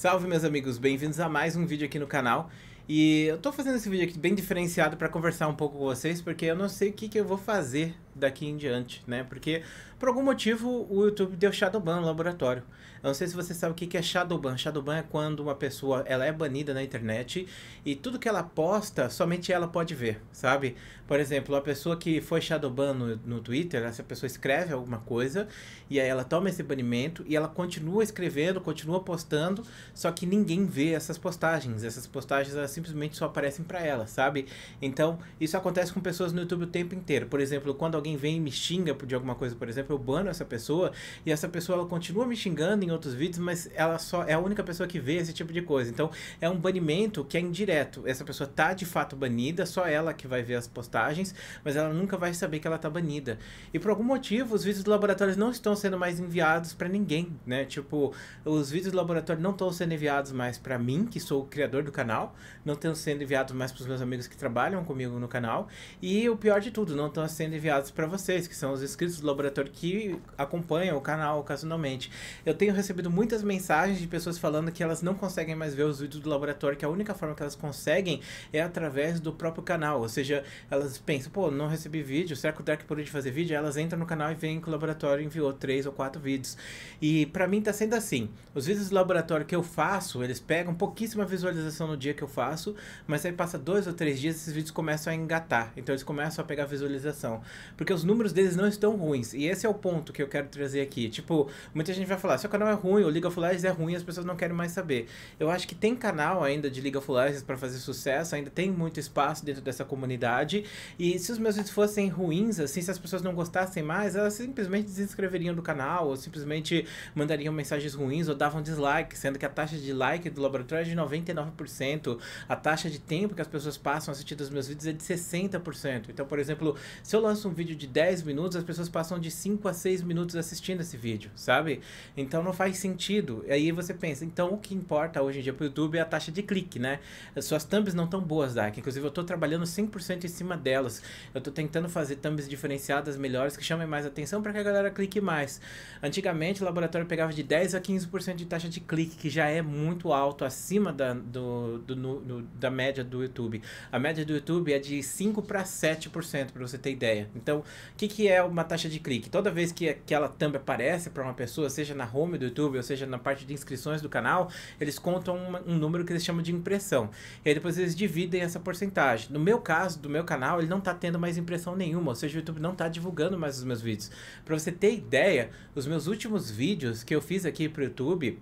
Salve meus amigos, bem-vindos a mais um vídeo aqui no canal. E eu tô fazendo esse vídeo aqui bem diferenciado para conversar um pouco com vocês, porque eu não sei o que, que eu vou fazer daqui em diante, né? Porque por algum motivo o YouTube deu shadowban no laboratório. Eu não sei se você sabe o que é shadowban. Shadowban é quando uma pessoa ela é banida na internet e tudo que ela posta somente ela pode ver, sabe? Por exemplo, a pessoa que foi shadowban no, no Twitter, essa pessoa escreve alguma coisa e aí ela toma esse banimento e ela continua escrevendo, continua postando, só que ninguém vê essas postagens. Essas postagens elas simplesmente só aparecem para ela, sabe? Então isso acontece com pessoas no YouTube o tempo inteiro. Por exemplo, quando alguém alguém vem e me xinga de alguma coisa, por exemplo, eu bano essa pessoa e essa pessoa ela continua me xingando em outros vídeos, mas ela só é a única pessoa que vê esse tipo de coisa. Então, é um banimento que é indireto. Essa pessoa tá de fato banida, só ela que vai ver as postagens, mas ela nunca vai saber que ela tá banida. E por algum motivo, os vídeos do laboratório não estão sendo mais enviados para ninguém, né? Tipo, os vídeos do laboratório não estão sendo enviados mais para mim, que sou o criador do canal, não estão sendo enviados mais para os meus amigos que trabalham comigo no canal, e o pior de tudo, não estão sendo enviados para vocês, que são os inscritos do laboratório que acompanham o canal ocasionalmente. Eu tenho recebido muitas mensagens de pessoas falando que elas não conseguem mais ver os vídeos do laboratório, que a única forma que elas conseguem é através do próprio canal. Ou seja, elas pensam, pô, não recebi vídeo, será que o Dark parou de fazer vídeo? Elas entram no canal e veem que o laboratório enviou três ou quatro vídeos. E para mim tá sendo assim. Os vídeos do laboratório que eu faço, eles pegam pouquíssima visualização no dia que eu faço, mas aí passa dois ou três dias esses vídeos começam a engatar. Então eles começam a pegar visualização porque os números deles não estão ruins. E esse é o ponto que eu quero trazer aqui. Tipo, muita gente vai falar, seu canal é ruim, o League of Legends é ruim, as pessoas não querem mais saber. Eu acho que tem canal ainda de League of Legends para fazer sucesso, ainda tem muito espaço dentro dessa comunidade. E se os meus vídeos fossem ruins, assim, se as pessoas não gostassem mais, elas simplesmente desinscreveriam do canal, ou simplesmente mandariam mensagens ruins, ou davam dislike, sendo que a taxa de like do laboratório é de 99%, a taxa de tempo que as pessoas passam assistindo os meus vídeos é de 60%. Então, por exemplo, se eu lanço um vídeo vídeo de 10 minutos, as pessoas passam de 5 a 6 minutos assistindo esse vídeo, sabe? Então não faz sentido. Aí você pensa, então o que importa hoje em dia pro YouTube é a taxa de clique, né? As suas thumbs não tão boas, Dark. Inclusive eu tô trabalhando 100% em cima delas. Eu tô tentando fazer thumbs diferenciadas melhores que chamem mais atenção para que a galera clique mais. Antigamente o laboratório pegava de 10 a 15% de taxa de clique, que já é muito alto, acima da, do, do, no, no, da média do YouTube. A média do YouTube é de 5 para 7%, para você ter ideia. Então o que, que é uma taxa de clique? Toda vez que aquela thumb aparece para uma pessoa, seja na home do YouTube ou seja na parte de inscrições do canal, eles contam um, um número que eles chamam de impressão. E aí depois eles dividem essa porcentagem. No meu caso, do meu canal, ele não está tendo mais impressão nenhuma, ou seja, o YouTube não está divulgando mais os meus vídeos. Para você ter ideia, os meus últimos vídeos que eu fiz aqui para o YouTube,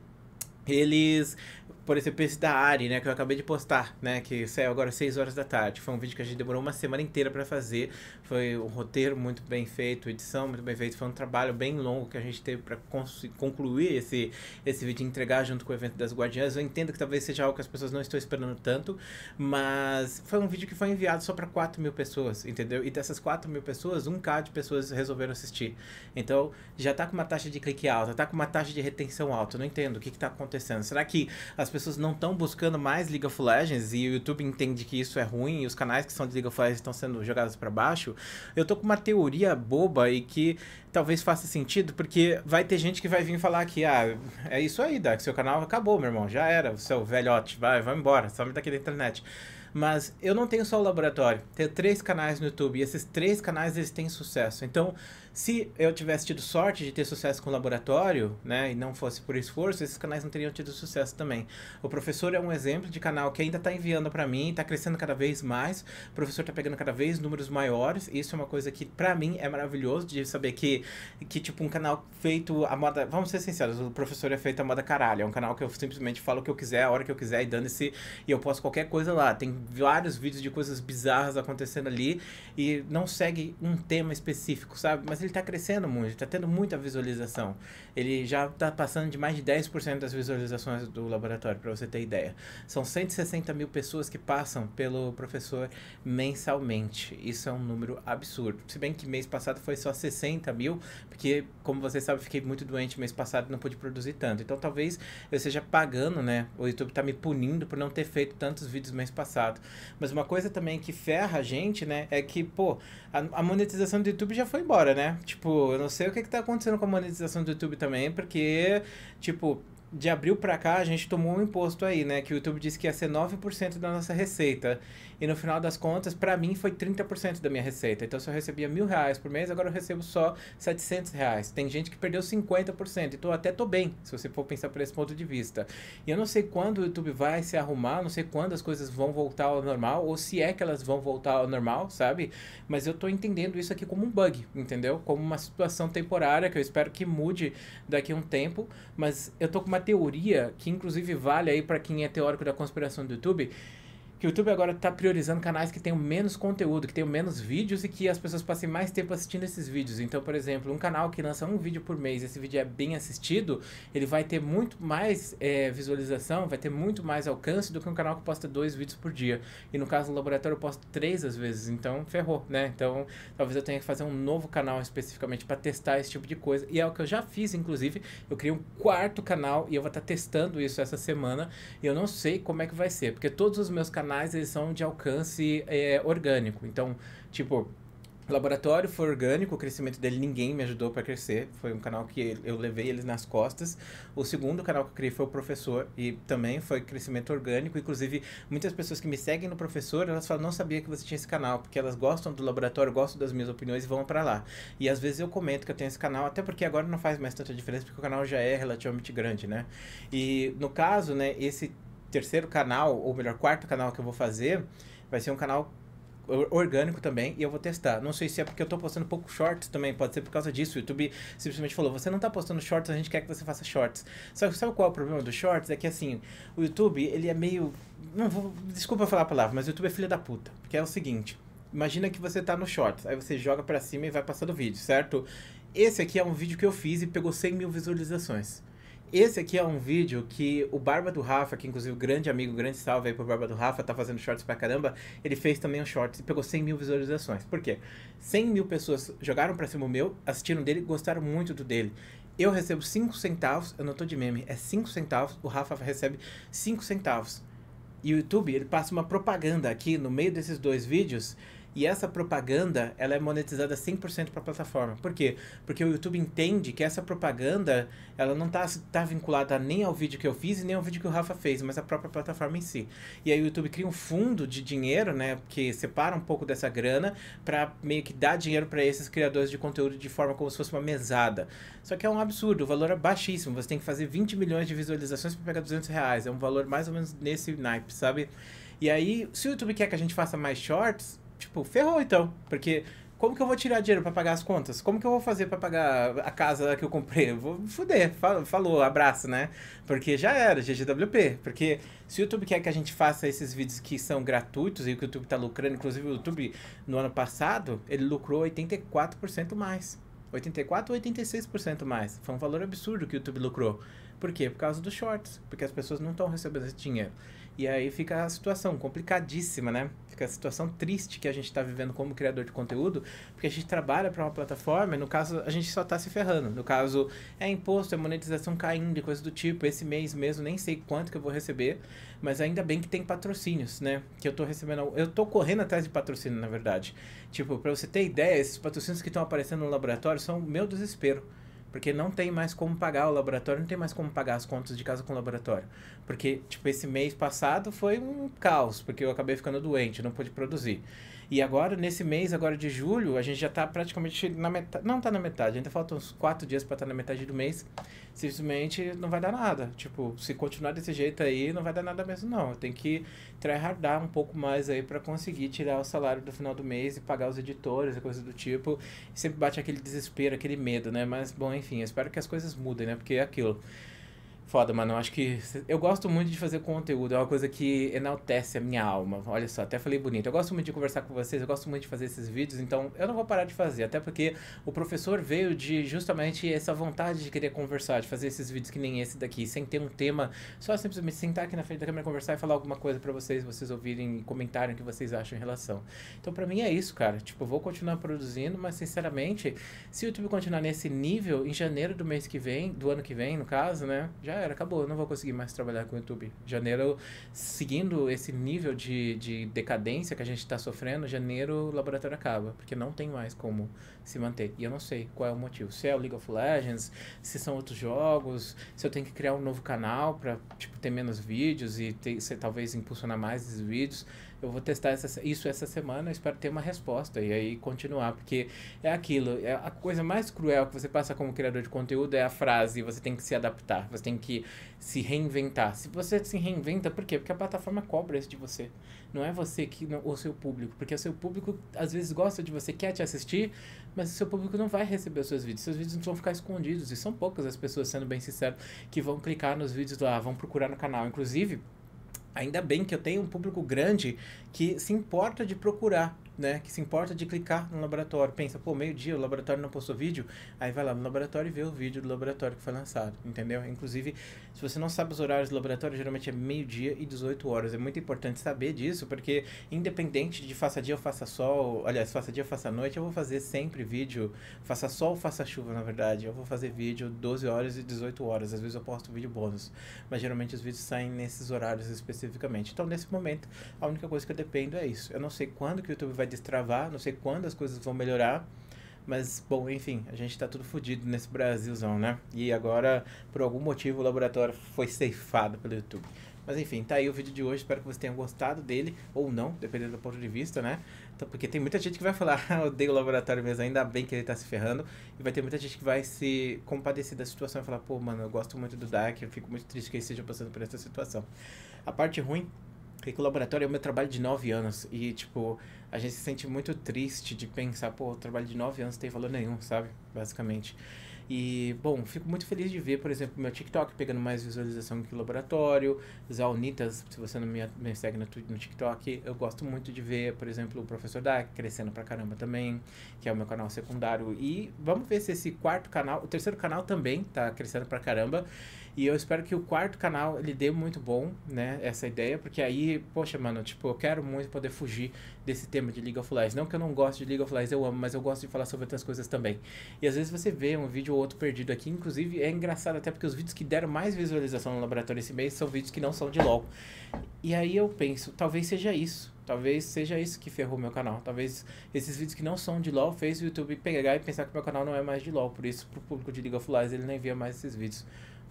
eles por exemplo, esse da Ari, né, que eu acabei de postar, né, que saiu agora às 6 horas da tarde. Foi um vídeo que a gente demorou uma semana inteira para fazer. Foi um roteiro muito bem feito, edição muito bem feita. Foi um trabalho bem longo que a gente teve para concluir esse, esse vídeo e entregar junto com o evento das Guardiãs. Eu entendo que talvez seja algo que as pessoas não estão esperando tanto, mas foi um vídeo que foi enviado só para 4 mil pessoas, entendeu? E dessas 4 mil pessoas, 1k de pessoas resolveram assistir. Então, já tá com uma taxa de clique alta, tá com uma taxa de retenção alta. Eu não entendo o que, que tá acontecendo. Será que as pessoas não estão buscando mais League of Legends e o YouTube entende que isso é ruim e os canais que são de League of Legends estão sendo jogados para baixo, eu tô com uma teoria boba e que talvez faça sentido, porque vai ter gente que vai vir falar que, ah, é isso aí, Dark, seu canal acabou, meu irmão, já era, seu é velhote, vai, vai embora, só me daquele internet. Mas eu não tenho só o laboratório, tenho três canais no YouTube e esses três canais eles têm sucesso. Então, se eu tivesse tido sorte de ter sucesso com o laboratório, né, e não fosse por esforço, esses canais não teriam tido sucesso também. O professor é um exemplo de canal que ainda está enviando para mim, está crescendo cada vez mais. O professor está pegando cada vez números maiores. Isso é uma coisa que para mim é maravilhoso de saber que que tipo um canal feito a moda, vamos ser sinceros, o professor é feito a moda caralho. É um canal que eu simplesmente falo o que eu quiser, a hora que eu quiser e dando esse e eu posso qualquer coisa lá. Tem vários vídeos de coisas bizarras acontecendo ali e não segue um tema específico, sabe? Mas ele tá crescendo muito, tá tendo muita visualização. Ele já tá passando de mais de 10% das visualizações do laboratório, para você ter ideia. São 160 mil pessoas que passam pelo professor mensalmente. Isso é um número absurdo. Se bem que mês passado foi só 60 mil, porque, como você sabe, fiquei muito doente mês passado e não pude produzir tanto. Então talvez eu seja pagando, né? O YouTube tá me punindo por não ter feito tantos vídeos mês passado. Mas uma coisa também que ferra a gente, né? É que, pô, a, a monetização do YouTube já foi embora, né? Tipo, eu não sei o que, que tá acontecendo com a monetização do YouTube também, porque, tipo, de abril para cá, a gente tomou um imposto aí, né? Que o YouTube disse que ia ser 9% da nossa receita. E no final das contas, para mim, foi 30% da minha receita. Então, se eu recebia mil reais por mês, agora eu recebo só 700 reais. Tem gente que perdeu 50%. Então, até tô bem, se você for pensar por esse ponto de vista. E eu não sei quando o YouTube vai se arrumar, não sei quando as coisas vão voltar ao normal, ou se é que elas vão voltar ao normal, sabe? Mas eu tô entendendo isso aqui como um bug, entendeu? Como uma situação temporária que eu espero que mude daqui a um tempo. Mas eu tô com uma uma teoria que inclusive vale aí para quem é teórico da conspiração do YouTube, que o YouTube agora está priorizando canais que tenham menos conteúdo, que tenham menos vídeos e que as pessoas passem mais tempo assistindo esses vídeos. Então, por exemplo, um canal que lança um vídeo por mês, esse vídeo é bem assistido, ele vai ter muito mais é, visualização, vai ter muito mais alcance do que um canal que posta dois vídeos por dia. E no caso do laboratório, eu posto três às vezes, então ferrou, né? Então, talvez eu tenha que fazer um novo canal especificamente para testar esse tipo de coisa. E é o que eu já fiz, inclusive, eu criei um quarto canal e eu vou estar tá testando isso essa semana. E eu não sei como é que vai ser, porque todos os meus canais canais eles são de alcance é, orgânico. Então, tipo, o laboratório foi orgânico, o crescimento dele ninguém me ajudou para crescer. Foi um canal que eu levei eles nas costas. O segundo canal que eu criei foi o Professor e também foi crescimento orgânico. Inclusive, muitas pessoas que me seguem no Professor, elas falam, não sabia que você tinha esse canal, porque elas gostam do laboratório, gostam das minhas opiniões e vão para lá. E às vezes eu comento que eu tenho esse canal, até porque agora não faz mais tanta diferença, porque o canal já é relativamente grande, né? E no caso, né, esse terceiro canal, ou melhor, quarto canal que eu vou fazer, vai ser um canal orgânico também e eu vou testar. Não sei se é porque eu tô postando pouco shorts também, pode ser por causa disso. O YouTube simplesmente falou: "Você não tá postando shorts, a gente quer que você faça shorts". Só que sabe qual é o problema dos shorts? É que assim, o YouTube, ele é meio não vou, desculpa falar a palavra, mas o YouTube é filha da puta, porque é o seguinte, imagina que você tá no shorts, aí você joga para cima e vai passando o vídeo, certo? Esse aqui é um vídeo que eu fiz e pegou 100 mil visualizações. Esse aqui é um vídeo que o Barba do Rafa, que inclusive o grande amigo, grande salve aí pro Barba do Rafa, tá fazendo shorts pra caramba, ele fez também um shorts e pegou 100 mil visualizações. Por quê? 100 mil pessoas jogaram pra cima o meu, assistiram dele, gostaram muito do dele. Eu recebo 5 centavos, eu não tô de meme, é 5 centavos, o Rafa recebe 5 centavos. E o YouTube, ele passa uma propaganda aqui no meio desses dois vídeos e essa propaganda, ela é monetizada 100% para a plataforma. Por quê? Porque o YouTube entende que essa propaganda, ela não está tá vinculada nem ao vídeo que eu fiz e nem ao vídeo que o Rafa fez, mas à própria plataforma em si. E aí o YouTube cria um fundo de dinheiro, né, que separa um pouco dessa grana para meio que dar dinheiro para esses criadores de conteúdo de forma como se fosse uma mesada. Só que é um absurdo, o valor é baixíssimo. Você tem que fazer 20 milhões de visualizações para pegar 200 reais. É um valor mais ou menos nesse naipe, sabe? E aí, se o YouTube quer que a gente faça mais shorts, tipo, ferrou então. Porque como que eu vou tirar dinheiro para pagar as contas? Como que eu vou fazer para pagar a casa que eu comprei? vou fuder, falou, abraço, né? Porque já era, GGWP. Porque se o YouTube quer que a gente faça esses vídeos que são gratuitos e o YouTube tá lucrando, inclusive o YouTube no ano passado, ele lucrou 84% mais. 84 ou 86% mais. Foi um valor absurdo que o YouTube lucrou. Por quê? Por causa dos shorts, porque as pessoas não estão recebendo esse dinheiro. E aí fica a situação complicadíssima, né? gráfica, a situação triste que a gente está vivendo como criador de conteúdo, porque a gente trabalha para uma plataforma e, no caso, a gente só está se ferrando. No caso, é imposto, é monetização caindo e coisa do tipo. Esse mês mesmo, nem sei quanto que eu vou receber, mas ainda bem que tem patrocínios, né? Que eu estou recebendo. Eu estou correndo atrás de patrocínio, na verdade. Tipo, para você ter ideia, esses patrocínios que estão aparecendo no laboratório são o meu desespero. Porque não tem mais como pagar o laboratório, não tem mais como pagar as contas de casa com o laboratório. Porque, tipo, esse mês passado foi um caos, porque eu acabei ficando doente, não pude produzir. E agora, nesse mês agora de julho, a gente já está praticamente na metade. Não está na metade, ainda faltam uns quatro dias para estar tá na metade do mês. Simplesmente não vai dar nada. Tipo, se continuar desse jeito aí, não vai dar nada mesmo, não. Tem que tryhardar um pouco mais aí para conseguir tirar o salário do final do mês e pagar os editores e coisa do tipo. E sempre bate aquele desespero, aquele medo, né? Mas, bom, enfim, espero que as coisas mudem, né? Porque é aquilo. Foda, mano. Eu acho que. Eu gosto muito de fazer conteúdo. É uma coisa que enaltece a minha alma. Olha só, até falei bonito. Eu gosto muito de conversar com vocês, eu gosto muito de fazer esses vídeos, então eu não vou parar de fazer. Até porque o professor veio de justamente essa vontade de querer conversar, de fazer esses vídeos que nem esse daqui, sem ter um tema. Só simplesmente sentar aqui na frente da câmera, conversar e falar alguma coisa para vocês, vocês ouvirem e comentarem o que vocês acham em relação. Então, para mim é isso, cara. Tipo, eu vou continuar produzindo, mas sinceramente, se o YouTube continuar nesse nível, em janeiro do mês que vem, do ano que vem, no caso, né? Já ah, era, acabou, eu não vou conseguir mais trabalhar com o YouTube. Janeiro, seguindo esse nível de, de decadência que a gente está sofrendo, janeiro o laboratório acaba, porque não tem mais como se manter. E eu não sei qual é o motivo. Se é o League of Legends, se são outros jogos, se eu tenho que criar um novo canal para tipo, ter menos vídeos e ter, se, talvez impulsionar mais esses vídeos eu vou testar essa, isso essa semana, espero ter uma resposta e aí continuar, porque é aquilo, é a coisa mais cruel que você passa como criador de conteúdo é a frase, você tem que se adaptar, você tem que se reinventar. Se você se reinventa, por quê? Porque a plataforma cobra isso de você. Não é você que o seu público, porque o seu público às vezes gosta de você, quer te assistir, mas o seu público não vai receber os seus vídeos. Seus vídeos vão ficar escondidos e são poucas as pessoas, sendo bem sincero, que vão clicar nos vídeos lá, vão procurar no canal. Inclusive, Ainda bem que eu tenho um público grande que se importa de procurar, né? Que se importa de clicar no laboratório. Pensa, pô, meio-dia o laboratório não postou vídeo, aí vai lá no laboratório e vê o vídeo do laboratório que foi lançado, entendeu? Inclusive, se você não sabe os horários do laboratório, geralmente é meio-dia e 18 horas. É muito importante saber disso, porque independente de faça dia ou faça sol, aliás, faça dia ou faça noite, eu vou fazer sempre vídeo, faça sol ou faça chuva, na verdade. Eu vou fazer vídeo 12 horas e 18 horas. Às vezes eu posto vídeo bônus, mas geralmente os vídeos saem nesses horários especificamente. Então, nesse momento, a única coisa que eu dependo é isso. Eu não sei quando que o YouTube vai destravar, não sei quando as coisas vão melhorar. Mas, bom, enfim, a gente tá tudo fodido nesse Brasilzão, né? E agora, por algum motivo, o laboratório foi ceifado pelo YouTube. Mas enfim, tá aí o vídeo de hoje. Espero que vocês tenham gostado dele, ou não, dependendo do ponto de vista, né? Então, porque tem muita gente que vai falar, ah, odeio o laboratório mesmo, ainda bem que ele tá se ferrando. E vai ter muita gente que vai se compadecer da situação e falar, pô, mano, eu gosto muito do Dark, eu fico muito triste que ele esteja passando por essa situação. A parte ruim porque o laboratório é o meu trabalho de nove anos. E, tipo, a gente se sente muito triste de pensar, pô, o trabalho de nove anos não tem valor nenhum, sabe? Basicamente. E, bom, fico muito feliz de ver, por exemplo, meu TikTok pegando mais visualização que o laboratório, Zaunitas, se você não me, me segue no, no, TikTok, eu gosto muito de ver, por exemplo, o Professor Da crescendo pra caramba também, que é o meu canal secundário. E vamos ver se esse quarto canal, o terceiro canal também tá crescendo pra caramba. E eu espero que o quarto canal ele dê muito bom, né? Essa ideia, porque aí, poxa, mano, tipo, eu quero muito poder fugir desse tema de League of Legends. Não que eu não gosto de League of Legends, eu amo, mas eu gosto de falar sobre outras coisas também. E às vezes você vê um vídeo ou outro perdido aqui, inclusive é engraçado até porque os vídeos que deram mais visualização no laboratório esse mês são vídeos que não são de LoL. E aí eu penso, talvez seja isso. Talvez seja isso que ferrou meu canal. Talvez esses vídeos que não são de LoL fez o YouTube pegar e pensar que meu canal não é mais de LoL. Por isso, pro público de League of Legends, ele não envia mais esses vídeos.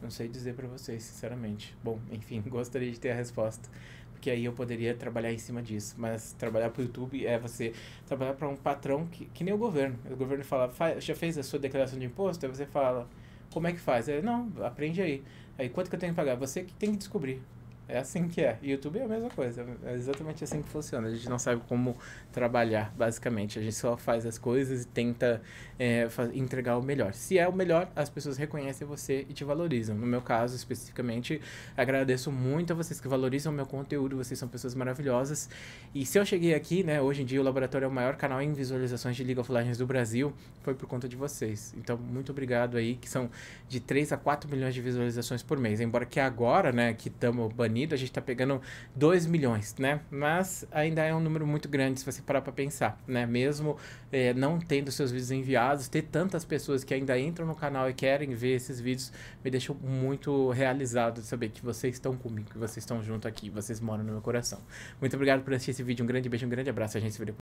Não sei dizer para vocês, sinceramente. Bom, enfim, gostaria de ter a resposta. Porque aí eu poderia trabalhar em cima disso. Mas trabalhar para o YouTube é você trabalhar para um patrão que, que nem o governo. O governo fala, já fez a sua declaração de imposto? Aí você fala, como é que faz? Aí, não, aprende aí. Aí, quanto que eu tenho que pagar? Você que tem que descobrir. É assim que é. YouTube é a mesma coisa. É exatamente assim que funciona. A gente não sabe como trabalhar, basicamente. A gente só faz as coisas e tenta é, entregar o melhor. Se é o melhor, as pessoas reconhecem você e te valorizam. No meu caso, especificamente, agradeço muito a vocês que valorizam o meu conteúdo. Vocês são pessoas maravilhosas. E se eu cheguei aqui, né? Hoje em dia, o Laboratório é o maior canal em visualizações de League of Legends do Brasil. Foi por conta de vocês. Então, muito obrigado aí, que são de 3 a 4 milhões de visualizações por mês. Embora que agora, né, que estamos banidos Unido, a gente está pegando 2 milhões, né? Mas ainda é um número muito grande se você parar para pensar, né? Mesmo é, não tendo seus vídeos enviados, ter tantas pessoas que ainda entram no canal e querem ver esses vídeos me deixou muito realizado de saber que vocês estão comigo, que vocês estão junto aqui, vocês moram no meu coração. Muito obrigado por assistir esse vídeo, um grande beijo, um grande abraço, a gente se vê depois.